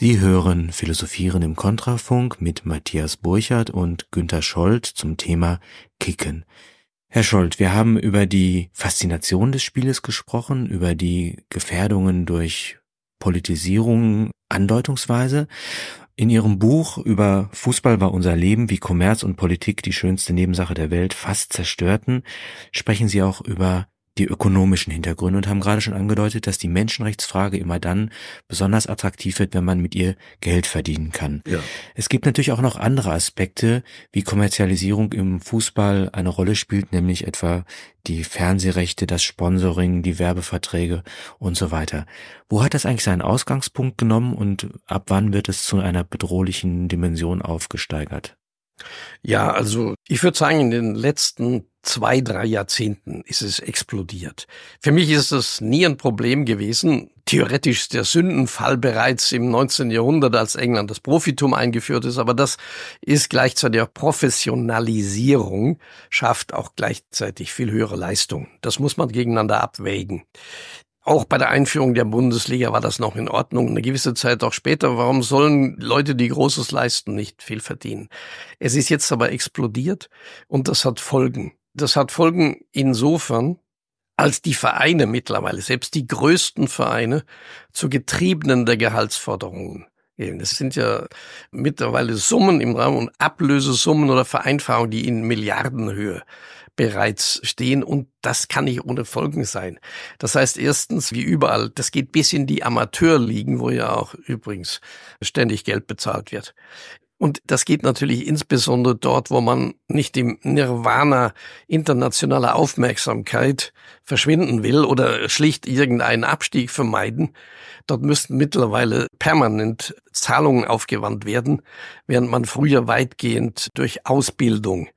Sie hören Philosophieren im Kontrafunk mit Matthias Burchardt und Günter Schold zum Thema Kicken. Herr Schold, wir haben über die Faszination des Spieles gesprochen, über die Gefährdungen durch Politisierung andeutungsweise. In Ihrem Buch über Fußball war unser Leben, wie Kommerz und Politik die schönste Nebensache der Welt fast zerstörten, sprechen Sie auch über die ökonomischen Hintergründe und haben gerade schon angedeutet, dass die Menschenrechtsfrage immer dann besonders attraktiv wird, wenn man mit ihr Geld verdienen kann. Ja. Es gibt natürlich auch noch andere Aspekte, wie Kommerzialisierung im Fußball eine Rolle spielt, nämlich etwa die Fernsehrechte, das Sponsoring, die Werbeverträge und so weiter. Wo hat das eigentlich seinen Ausgangspunkt genommen und ab wann wird es zu einer bedrohlichen Dimension aufgesteigert? Ja, also ich würde sagen, in den letzten zwei, drei Jahrzehnten ist es explodiert. Für mich ist das nie ein Problem gewesen. Theoretisch ist der Sündenfall bereits im 19. Jahrhundert, als England das Profitum eingeführt ist, aber das ist gleichzeitig auch Professionalisierung, schafft auch gleichzeitig viel höhere Leistungen. Das muss man gegeneinander abwägen auch bei der Einführung der Bundesliga war das noch in Ordnung. Eine gewisse Zeit auch später, warum sollen Leute, die Großes leisten, nicht viel verdienen? Es ist jetzt aber explodiert und das hat Folgen. Das hat Folgen insofern, als die Vereine mittlerweile, selbst die größten Vereine, zu Getriebenen der Gehaltsforderungen gehen. es sind ja mittlerweile Summen im Raum und Ablösesummen oder Vereinfachungen, die in Milliardenhöhe bereits stehen und das kann nicht ohne Folgen sein. Das heißt erstens, wie überall, das geht bis in die Amateurligen, wo ja auch übrigens ständig Geld bezahlt wird. Und das geht natürlich insbesondere dort, wo man nicht im Nirvana internationaler Aufmerksamkeit verschwinden will oder schlicht irgendeinen Abstieg vermeiden. Dort müssten mittlerweile permanent Zahlungen aufgewandt werden, während man früher weitgehend durch Ausbildung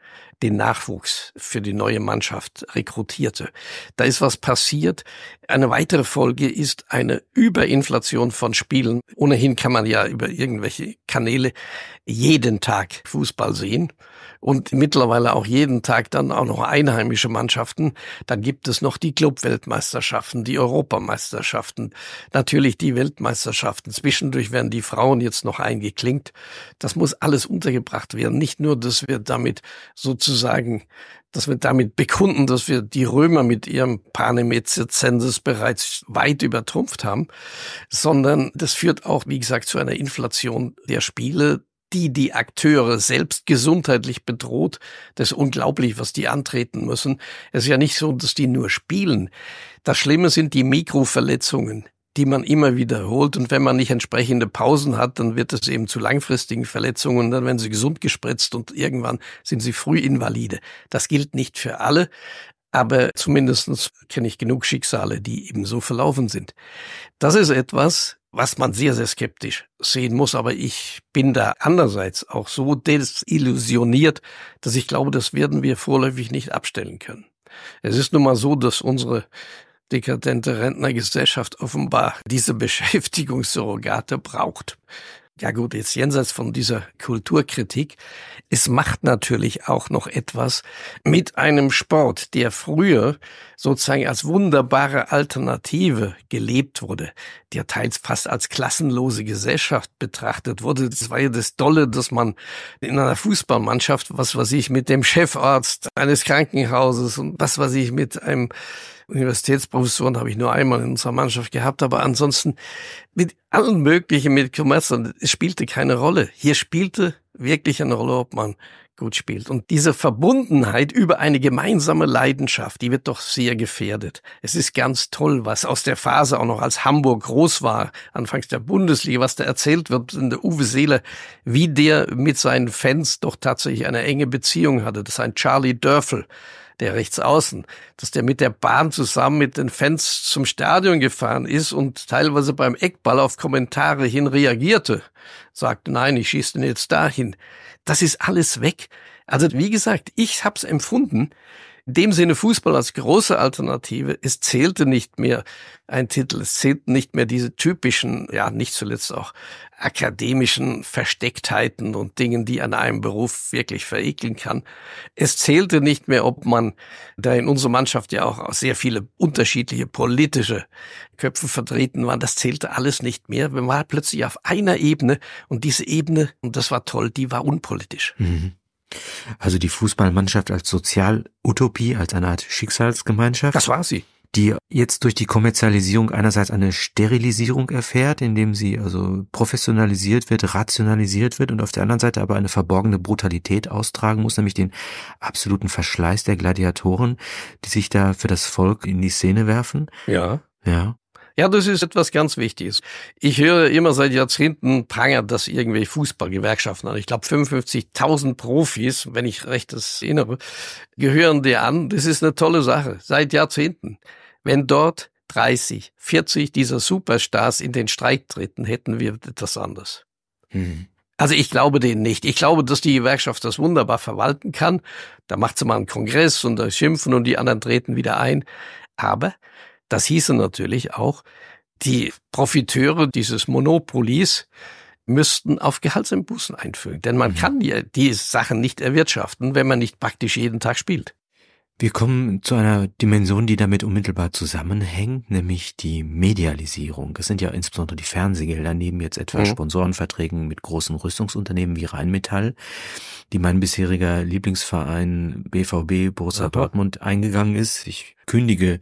den Nachwuchs für die neue Mannschaft rekrutierte. Da ist was passiert. Eine weitere Folge ist eine Überinflation von Spielen. Ohnehin kann man ja über irgendwelche Kanäle jeden Tag Fußball sehen und mittlerweile auch jeden Tag dann auch noch einheimische Mannschaften. Dann gibt es noch die Clubweltmeisterschaften, die Europameisterschaften, natürlich die Weltmeisterschaften. Zwischendurch werden die Frauen jetzt noch eingeklinkt. Das muss alles untergebracht werden. Nicht nur, dass wir damit sozusagen dass wir damit bekunden, dass wir die Römer mit ihrem Panemetzer-Zensus bereits weit übertrumpft haben, sondern das führt auch, wie gesagt, zu einer Inflation der Spiele, die die Akteure selbst gesundheitlich bedroht. Das ist unglaublich, was die antreten müssen. Es ist ja nicht so, dass die nur spielen. Das Schlimme sind die Mikroverletzungen die man immer wiederholt. Und wenn man nicht entsprechende Pausen hat, dann wird es eben zu langfristigen Verletzungen. Dann werden sie gesund gespritzt und irgendwann sind sie früh invalide. Das gilt nicht für alle. Aber zumindestens kenne ich genug Schicksale, die eben so verlaufen sind. Das ist etwas, was man sehr, sehr skeptisch sehen muss. Aber ich bin da andererseits auch so desillusioniert, dass ich glaube, das werden wir vorläufig nicht abstellen können. Es ist nun mal so, dass unsere dekadente Rentnergesellschaft offenbar diese Beschäftigungssurrogate braucht. Ja gut, jetzt jenseits von dieser Kulturkritik, es macht natürlich auch noch etwas mit einem Sport, der früher sozusagen als wunderbare Alternative gelebt wurde, der teils fast als klassenlose Gesellschaft betrachtet wurde. Das war ja das Dolle, dass man in einer Fußballmannschaft, was weiß ich, mit dem Chefarzt eines Krankenhauses und was weiß ich, mit einem Universitätsprofessoren habe ich nur einmal in unserer Mannschaft gehabt, aber ansonsten mit allen möglichen, mit Kommerzern, es spielte keine Rolle. Hier spielte wirklich eine Rolle, ob man gut spielt. Und diese Verbundenheit über eine gemeinsame Leidenschaft, die wird doch sehr gefährdet. Es ist ganz toll, was aus der Phase auch noch als Hamburg groß war, anfangs der Bundesliga, was da erzählt wird in der Uwe Seele, wie der mit seinen Fans doch tatsächlich eine enge Beziehung hatte. Das ist ein Charlie Dörfel der Rechtsaußen, dass der mit der Bahn zusammen mit den Fans zum Stadion gefahren ist und teilweise beim Eckball auf Kommentare hin reagierte, sagt, nein, ich schieße den jetzt dahin. Das ist alles weg. Also wie gesagt, ich hab's empfunden, in dem Sinne Fußball als große Alternative. Es zählte nicht mehr ein Titel. Es zählten nicht mehr diese typischen, ja, nicht zuletzt auch akademischen Verstecktheiten und Dingen, die an einem Beruf wirklich verekeln kann. Es zählte nicht mehr, ob man, da in unserer Mannschaft ja auch sehr viele unterschiedliche politische Köpfe vertreten waren, das zählte alles nicht mehr. Man war plötzlich auf einer Ebene und diese Ebene, und das war toll, die war unpolitisch. Mhm. Also die Fußballmannschaft als Sozialutopie, als eine Art Schicksalsgemeinschaft. Das war sie die jetzt durch die Kommerzialisierung einerseits eine Sterilisierung erfährt, indem sie also professionalisiert wird, rationalisiert wird und auf der anderen Seite aber eine verborgene Brutalität austragen muss, nämlich den absoluten Verschleiß der Gladiatoren, die sich da für das Volk in die Szene werfen. Ja. Ja. Ja, das ist etwas ganz Wichtiges. Ich höre immer seit Jahrzehnten prangert das irgendwelche Fußballgewerkschaften an. Ich glaube, 55.000 Profis, wenn ich recht das erinnere, gehören dir an. Das ist eine tolle Sache. Seit Jahrzehnten. Wenn dort 30, 40 dieser Superstars in den Streik treten, hätten wir etwas anderes. Mhm. Also ich glaube denen nicht. Ich glaube, dass die Gewerkschaft das wunderbar verwalten kann. Da macht sie mal einen Kongress und da schimpfen und die anderen treten wieder ein. Aber das hieße natürlich auch, die Profiteure dieses Monopolis müssten auf Gehaltseinbußen einfügen. Denn man mhm. kann ja die Sachen nicht erwirtschaften, wenn man nicht praktisch jeden Tag spielt. Wir kommen zu einer Dimension, die damit unmittelbar zusammenhängt, nämlich die Medialisierung. Es sind ja insbesondere die Fernsehgelder, neben jetzt etwa mhm. Sponsorenverträgen mit großen Rüstungsunternehmen wie Rheinmetall, die mein bisheriger Lieblingsverein BVB Borussia Aha. Dortmund eingegangen ist. Ich kündige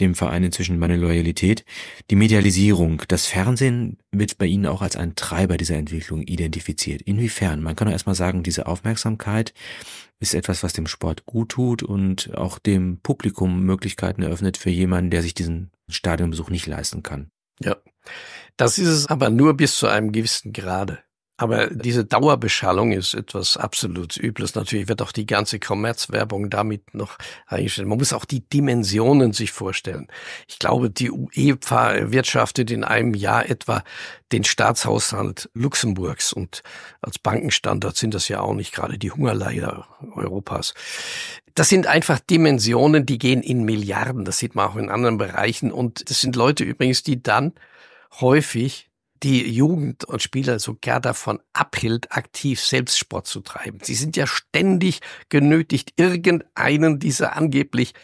dem Verein inzwischen meine Loyalität. Die Medialisierung, das Fernsehen wird bei Ihnen auch als ein Treiber dieser Entwicklung identifiziert. Inwiefern? Man kann doch erstmal sagen, diese Aufmerksamkeit ist etwas, was dem Sport gut tut und auch dem Publikum Möglichkeiten eröffnet für jemanden, der sich diesen Stadionbesuch nicht leisten kann. Ja, das ist es aber nur bis zu einem gewissen Grade. Aber diese Dauerbeschallung ist etwas absolut Übles. Natürlich wird auch die ganze Kommerzwerbung damit noch eingestellt. Man muss auch die Dimensionen sich vorstellen. Ich glaube, die UEFA wirtschaftet in einem Jahr etwa den Staatshaushalt Luxemburgs und als Bankenstandort sind das ja auch nicht gerade die Hungerleider Europas. Das sind einfach Dimensionen, die gehen in Milliarden. Das sieht man auch in anderen Bereichen. Und das sind Leute übrigens, die dann häufig die Jugend und Spieler sogar davon abhielt, aktiv Selbstsport zu treiben. Sie sind ja ständig genötigt, irgendeinen dieser angeblich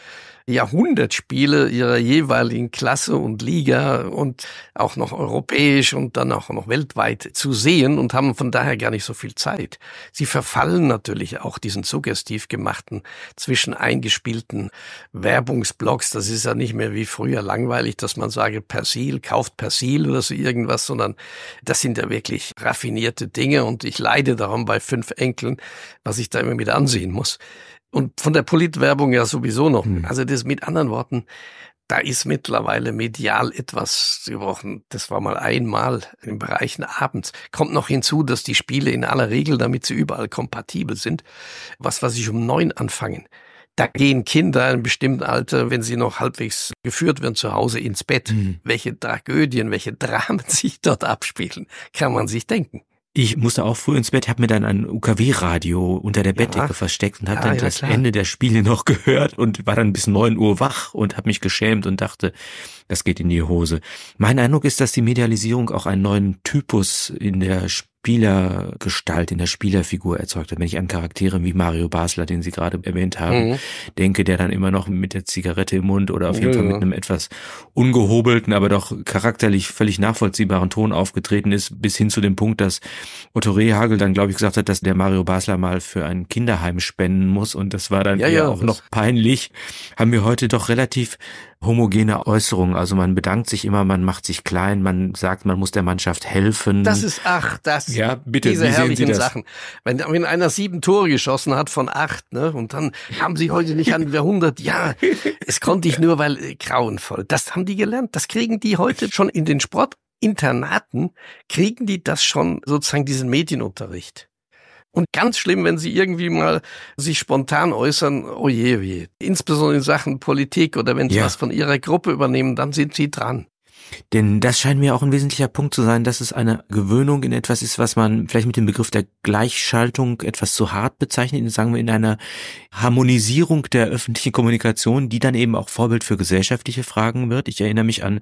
Jahrhundertspiele ihrer jeweiligen Klasse und Liga und auch noch europäisch und dann auch noch weltweit zu sehen und haben von daher gar nicht so viel Zeit. Sie verfallen natürlich auch diesen suggestiv gemachten zwischen eingespielten Werbungsblocks. Das ist ja nicht mehr wie früher langweilig, dass man sage Persil, kauft Persil oder so irgendwas, sondern das sind ja wirklich raffinierte Dinge und ich leide darum bei fünf Enkeln, was ich da immer wieder ansehen muss. Und von der Politwerbung ja sowieso noch. Mhm. Also das mit anderen Worten, da ist mittlerweile medial etwas gebrochen. Das war mal einmal im Bereichen abends. Kommt noch hinzu, dass die Spiele in aller Regel, damit sie überall kompatibel sind, was was ich um neun anfangen. Da gehen Kinder in bestimmten Alter, wenn sie noch halbwegs geführt werden, zu Hause ins Bett. Mhm. Welche Tragödien, welche Dramen sich dort abspielen, kann man sich denken. Ich musste auch früh ins Bett, habe mir dann ein UKW-Radio unter der ja. Bettdecke versteckt und habe ja, ah, dann ja, das klar. Ende der Spiele noch gehört und war dann bis neun Uhr wach und habe mich geschämt und dachte, das geht in die Hose. Mein Eindruck ist, dass die Medialisierung auch einen neuen Typus in der Spielergestalt, in der Spielerfigur erzeugt hat. Wenn ich an Charaktere wie Mario Basler, den Sie gerade erwähnt haben, mhm. denke, der dann immer noch mit der Zigarette im Mund oder auf jeden ja, Fall mit einem etwas ungehobelten, aber doch charakterlich völlig nachvollziehbaren Ton aufgetreten ist, bis hin zu dem Punkt, dass Otto Rehagel dann, glaube ich, gesagt hat, dass der Mario Basler mal für ein Kinderheim spenden muss und das war dann ja, ja auch noch peinlich, haben wir heute doch relativ homogene Äußerung. Also man bedankt sich immer, man macht sich klein, man sagt, man muss der Mannschaft helfen. Das ist ach, das ja, bitte, diese herrlichen Sachen. Wenn, wenn einer sieben Tore geschossen hat von acht, ne, und dann haben sie heute nicht an der 100, ja, es konnte ich nur, weil äh, grauenvoll. Das haben die gelernt. Das kriegen die heute schon in den Sportinternaten kriegen die das schon sozusagen diesen Medien Medienunterricht. Und ganz schlimm, wenn sie irgendwie mal sich spontan äußern, oh je, je. insbesondere in Sachen Politik oder wenn sie ja. was von ihrer Gruppe übernehmen, dann sind sie dran. Denn das scheint mir auch ein wesentlicher Punkt zu sein, dass es eine Gewöhnung in etwas ist, was man vielleicht mit dem Begriff der Gleichschaltung etwas zu hart bezeichnet, sagen wir in einer Harmonisierung der öffentlichen Kommunikation, die dann eben auch Vorbild für gesellschaftliche Fragen wird. Ich erinnere mich an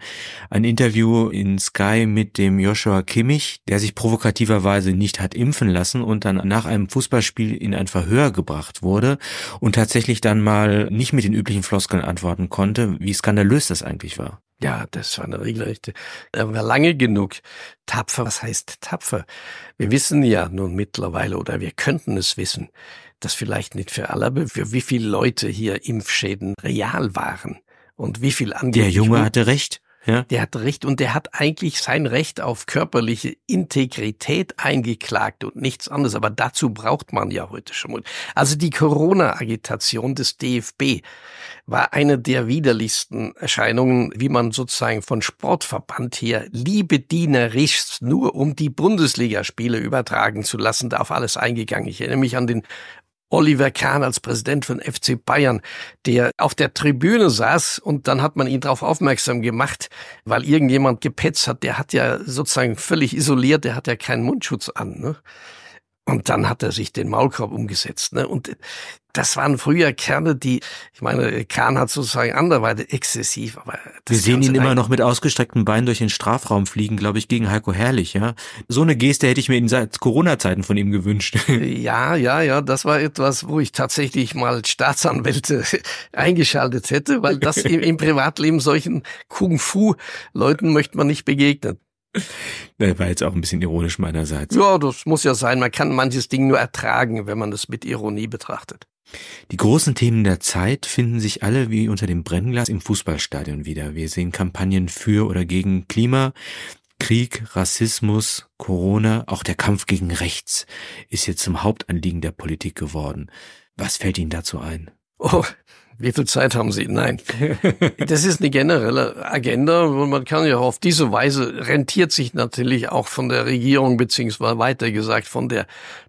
ein Interview in Sky mit dem Joshua Kimmich, der sich provokativerweise nicht hat impfen lassen und dann nach einem Fußballspiel in ein Verhör gebracht wurde und tatsächlich dann mal nicht mit den üblichen Floskeln antworten konnte, wie skandalös das eigentlich war. Ja, das war eine regelrechte, er äh, war lange genug tapfer. Was heißt tapfer? Wir wissen ja nun mittlerweile oder wir könnten es wissen, dass vielleicht nicht für alle, aber für wie viele Leute hier Impfschäden real waren und wie viel angeblich. Der Junge hatte recht. Ja. Der hat Recht und der hat eigentlich sein Recht auf körperliche Integrität eingeklagt und nichts anderes. Aber dazu braucht man ja heute schon. Mal. Also die Corona-Agitation des DFB war eine der widerlichsten Erscheinungen, wie man sozusagen von Sportverband her liebedienerisch nur um die Bundesligaspiele übertragen zu lassen, da auf alles eingegangen. Ich erinnere mich an den Oliver Kahn als Präsident von FC Bayern, der auf der Tribüne saß und dann hat man ihn darauf aufmerksam gemacht, weil irgendjemand gepetzt hat. Der hat ja sozusagen völlig isoliert, der hat ja keinen Mundschutz an. Ne? Und dann hat er sich den Maulkorb umgesetzt. Ne? Und das waren früher Kerne, die, ich meine, Kahn hat sozusagen anderweitig exzessiv, aber das wir sehen ihn immer noch mit ausgestreckten Beinen durch den Strafraum fliegen, glaube ich, gegen Heiko Herrlich. Ja, so eine Geste hätte ich mir in Corona-Zeiten von ihm gewünscht. Ja, ja, ja, das war etwas, wo ich tatsächlich mal Staatsanwälte eingeschaltet hätte, weil das im, im Privatleben solchen Kung-Fu-Leuten möchte man nicht begegnen. Das war jetzt auch ein bisschen ironisch meinerseits. Ja, das muss ja sein. Man kann manches Ding nur ertragen, wenn man es mit Ironie betrachtet. Die großen Themen der Zeit finden sich alle wie unter dem Brennglas im Fußballstadion wieder. Wir sehen Kampagnen für oder gegen Klima, Krieg, Rassismus, Corona, auch der Kampf gegen Rechts ist jetzt zum Hauptanliegen der Politik geworden. Was fällt Ihnen dazu ein? Oh, wie viel Zeit haben Sie? Nein. Das ist eine generelle Agenda und man kann ja auf diese Weise rentiert sich natürlich auch von der Regierung beziehungsweise weiter gesagt von der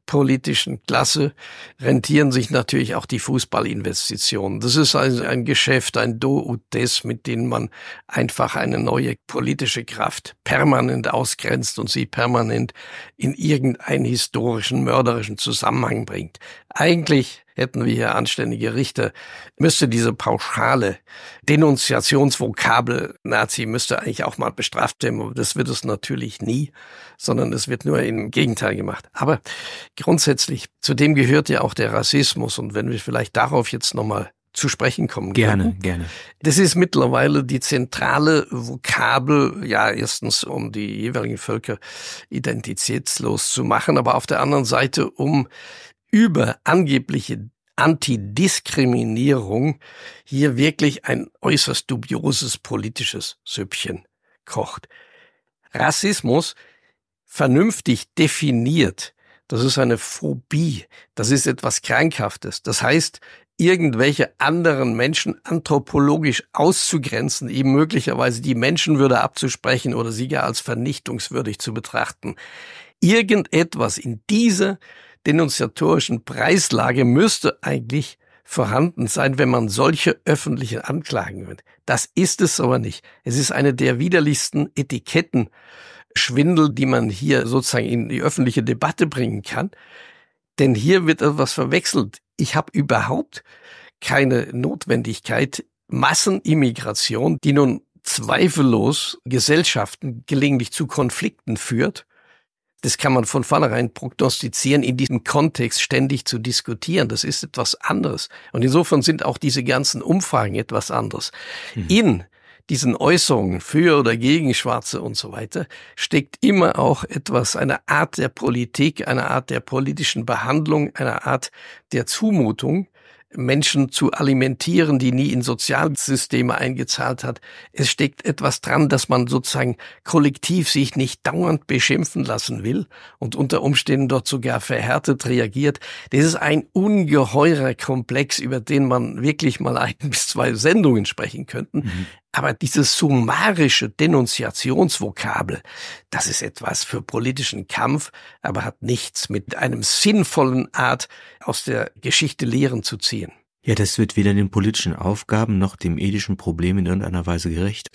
politischen Klasse rentieren sich natürlich auch die Fußballinvestitionen. Das ist also ein Geschäft, ein Do ut des, mit dem man einfach eine neue politische Kraft permanent ausgrenzt und sie permanent in irgendeinen historischen, mörderischen Zusammenhang bringt. Eigentlich hätten wir hier anständige Richter, müsste diese pauschale Denunziationsvokabel Nazi müsste eigentlich auch mal bestraft werden. aber Das wird es natürlich nie sondern es wird nur im Gegenteil gemacht. Aber grundsätzlich, zudem gehört ja auch der Rassismus. Und wenn wir vielleicht darauf jetzt nochmal zu sprechen kommen. Gerne, können. gerne. Das ist mittlerweile die zentrale Vokabel, ja, erstens, um die jeweiligen Völker identitätslos zu machen, aber auf der anderen Seite, um über angebliche Antidiskriminierung hier wirklich ein äußerst dubioses politisches Süppchen kocht. Rassismus vernünftig definiert, das ist eine Phobie, das ist etwas Krankhaftes. Das heißt, irgendwelche anderen Menschen anthropologisch auszugrenzen, ihm möglicherweise die Menschenwürde abzusprechen oder sie gar als vernichtungswürdig zu betrachten. Irgendetwas in dieser denunziatorischen Preislage müsste eigentlich vorhanden sein, wenn man solche öffentlichen Anklagen wird. Das ist es aber nicht. Es ist eine der widerlichsten Etiketten, Schwindel, die man hier sozusagen in die öffentliche Debatte bringen kann. Denn hier wird etwas verwechselt. Ich habe überhaupt keine Notwendigkeit, Massenimmigration, die nun zweifellos Gesellschaften gelegentlich zu Konflikten führt, das kann man von vornherein prognostizieren, in diesem Kontext ständig zu diskutieren. Das ist etwas anderes. Und insofern sind auch diese ganzen Umfragen etwas anderes. Mhm. In diesen Äußerungen für oder gegen Schwarze und so weiter steckt immer auch etwas, eine Art der Politik, eine Art der politischen Behandlung, eine Art der Zumutung, Menschen zu alimentieren, die nie in Sozialsysteme eingezahlt hat. Es steckt etwas dran, dass man sozusagen kollektiv sich nicht dauernd beschimpfen lassen will und unter Umständen dort sogar verhärtet reagiert. Das ist ein ungeheurer Komplex, über den man wirklich mal ein bis zwei Sendungen sprechen könnten. Mhm. Aber dieses summarische Denunziationsvokabel, das ist etwas für politischen Kampf, aber hat nichts mit einem sinnvollen Art aus der Geschichte Lehren zu ziehen. Ja, das wird weder den politischen Aufgaben noch dem ethischen Problem in irgendeiner Weise gerecht.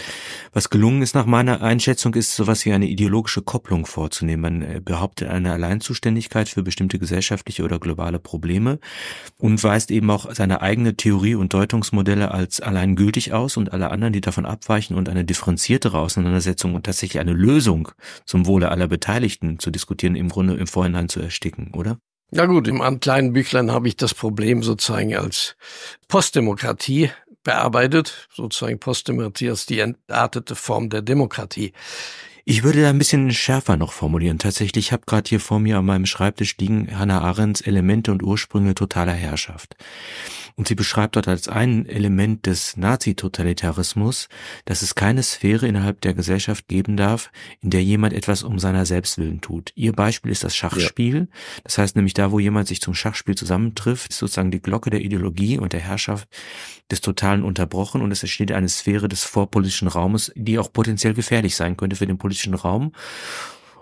Was gelungen ist nach meiner Einschätzung, ist sowas wie eine ideologische Kopplung vorzunehmen. Man äh, behauptet eine Alleinzuständigkeit für bestimmte gesellschaftliche oder globale Probleme und weist eben auch seine eigene Theorie und Deutungsmodelle als alleingültig aus und alle anderen, die davon abweichen und eine differenziertere Auseinandersetzung und tatsächlich eine Lösung zum Wohle aller Beteiligten zu diskutieren, im Grunde im Vorhinein zu ersticken, oder? Na gut, im kleinen Büchlein habe ich das Problem sozusagen als Postdemokratie bearbeitet, sozusagen Postdemokratie als die entartete Form der Demokratie. Ich würde da ein bisschen schärfer noch formulieren. Tatsächlich, ich habe gerade hier vor mir an meinem Schreibtisch liegen Hannah Arendts Elemente und Ursprünge totaler Herrschaft. Und sie beschreibt dort als ein Element des Nazi-Totalitarismus, dass es keine Sphäre innerhalb der Gesellschaft geben darf, in der jemand etwas um seiner selbst willen tut. Ihr Beispiel ist das Schachspiel. Ja. Das heißt nämlich da, wo jemand sich zum Schachspiel zusammentrifft, ist sozusagen die Glocke der Ideologie und der Herrschaft des Totalen unterbrochen und es entsteht eine Sphäre des vorpolitischen Raumes, die auch potenziell gefährlich sein könnte für den Politiker politischen Raum.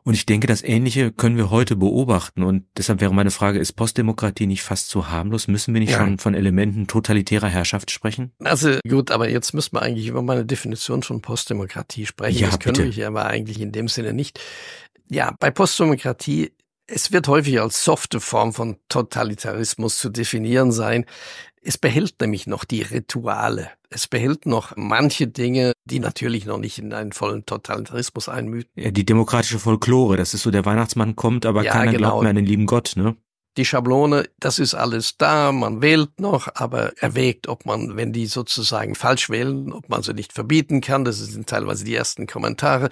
Und ich denke, das Ähnliche können wir heute beobachten. Und deshalb wäre meine Frage, ist Postdemokratie nicht fast zu harmlos? Müssen wir nicht ja. schon von Elementen totalitärer Herrschaft sprechen? Also gut, aber jetzt müssen wir eigentlich über meine Definition von Postdemokratie sprechen. Ja, das können bitte. wir aber eigentlich in dem Sinne nicht. Ja, bei Postdemokratie es wird häufig als softe Form von Totalitarismus zu definieren sein. Es behält nämlich noch die Rituale. Es behält noch manche Dinge, die natürlich noch nicht in einen vollen Totalitarismus einmüten. Ja, die demokratische Folklore, das ist so, der Weihnachtsmann kommt, aber ja, keiner genau. glaubt mehr an den lieben Gott, ne? die Schablone, das ist alles da, man wählt noch, aber erwägt, ob man, wenn die sozusagen falsch wählen, ob man sie nicht verbieten kann. Das sind teilweise die ersten Kommentare.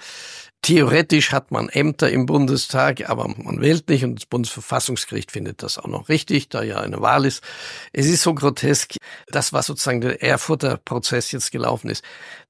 Theoretisch hat man Ämter im Bundestag, aber man wählt nicht und das Bundesverfassungsgericht findet das auch noch richtig, da ja eine Wahl ist. Es ist so grotesk, das, was sozusagen der Erfurter Prozess jetzt gelaufen ist,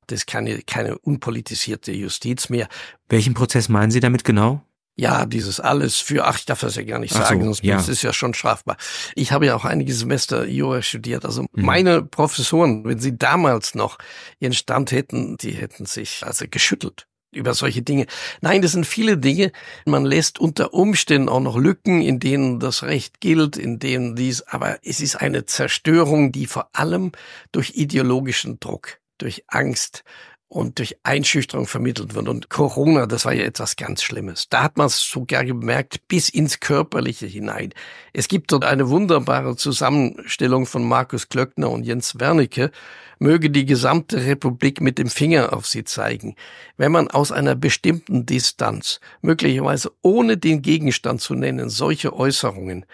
das ist keine, keine unpolitisierte Justiz mehr. Welchen Prozess meinen Sie damit genau? Ja, dieses alles für, ach, ich darf das ja gar nicht sagen, so, sonst ja. ist ja schon strafbar. Ich habe ja auch einige Semester Jura studiert. Also mhm. meine Professoren, wenn sie damals noch ihren Stand hätten, die hätten sich also geschüttelt über solche Dinge. Nein, das sind viele Dinge. Man lässt unter Umständen auch noch Lücken, in denen das Recht gilt, in denen dies, aber es ist eine Zerstörung, die vor allem durch ideologischen Druck, durch Angst, und durch Einschüchterung vermittelt wird. Und Corona, das war ja etwas ganz Schlimmes. Da hat man es sogar gemerkt, bis ins Körperliche hinein. Es gibt dort eine wunderbare Zusammenstellung von Markus Klöckner und Jens Wernicke. Möge die gesamte Republik mit dem Finger auf sie zeigen. Wenn man aus einer bestimmten Distanz, möglicherweise ohne den Gegenstand zu nennen, solche Äußerungen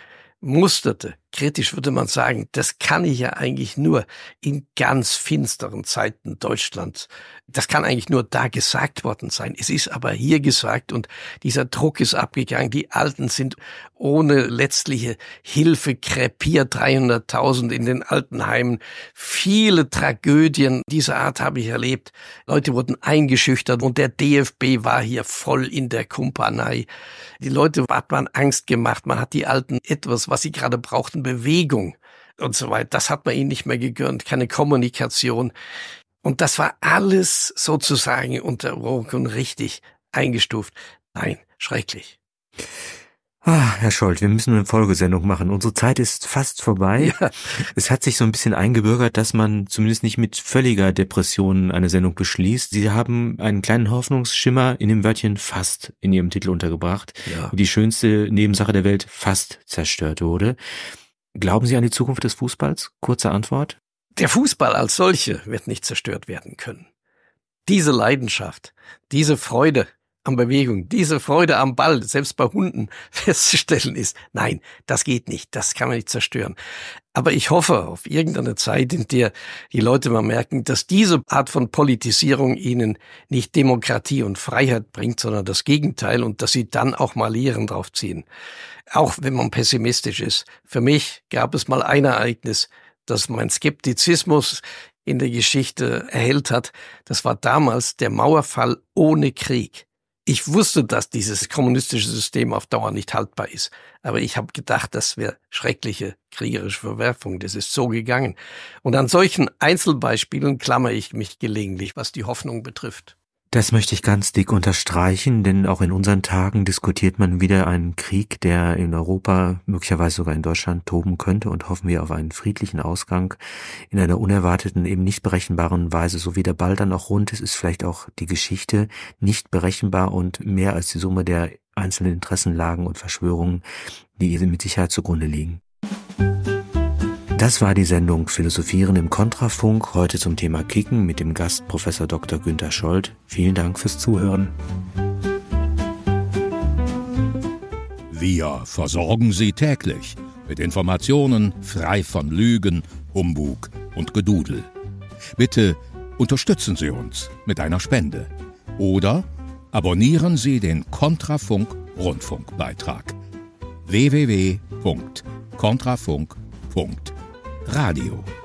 musterte, kritisch würde man sagen, das kann ich ja eigentlich nur in ganz finsteren Zeiten Deutschlands das kann eigentlich nur da gesagt worden sein. Es ist aber hier gesagt und dieser Druck ist abgegangen. Die Alten sind ohne letztliche Hilfe krepiert. 300.000 in den Altenheimen. Viele Tragödien dieser Art habe ich erlebt. Leute wurden eingeschüchtert und der DFB war hier voll in der Kumpanei. Die Leute hat man Angst gemacht. Man hat die Alten etwas, was sie gerade brauchten, Bewegung und so weiter. Das hat man ihnen nicht mehr gegönnt. Keine Kommunikation. Und das war alles sozusagen unter Rohkun richtig eingestuft. Nein, schrecklich. Ah, Herr Scholz, wir müssen eine Folgesendung machen. Unsere Zeit ist fast vorbei. Ja. Es hat sich so ein bisschen eingebürgert, dass man zumindest nicht mit völliger Depression eine Sendung beschließt. Sie haben einen kleinen Hoffnungsschimmer in dem Wörtchen fast in Ihrem Titel untergebracht, ja. die schönste Nebensache der Welt fast zerstört wurde. Glauben Sie an die Zukunft des Fußballs? Kurze Antwort. Der Fußball als solche wird nicht zerstört werden können. Diese Leidenschaft, diese Freude an Bewegung, diese Freude am Ball, selbst bei Hunden festzustellen ist, nein, das geht nicht, das kann man nicht zerstören. Aber ich hoffe auf irgendeine Zeit, in der die Leute mal merken, dass diese Art von Politisierung ihnen nicht Demokratie und Freiheit bringt, sondern das Gegenteil und dass sie dann auch mal Lehren draufziehen. Auch wenn man pessimistisch ist. Für mich gab es mal ein Ereignis, dass mein Skeptizismus in der Geschichte erhellt hat, das war damals der Mauerfall ohne Krieg. Ich wusste, dass dieses kommunistische System auf Dauer nicht haltbar ist. Aber ich habe gedacht, das wäre schreckliche kriegerische Verwerfung. Das ist so gegangen. Und an solchen Einzelbeispielen klammere ich mich gelegentlich, was die Hoffnung betrifft. Das möchte ich ganz dick unterstreichen, denn auch in unseren Tagen diskutiert man wieder einen Krieg, der in Europa, möglicherweise sogar in Deutschland toben könnte und hoffen wir auf einen friedlichen Ausgang in einer unerwarteten, eben nicht berechenbaren Weise. So wie der Ball dann auch rund ist, ist vielleicht auch die Geschichte nicht berechenbar und mehr als die Summe der einzelnen Interessenlagen und Verschwörungen, die ihr mit Sicherheit zugrunde liegen. Das war die Sendung Philosophieren im Kontrafunk, heute zum Thema Kicken mit dem Gast Professor Dr. Günther Schold. Vielen Dank fürs Zuhören. Wir versorgen Sie täglich mit Informationen frei von Lügen, Humbug und Gedudel. Bitte unterstützen Sie uns mit einer Spende oder abonnieren Sie den Kontrafunk Rundfunkbeitrag www.kontrafunk.de Radio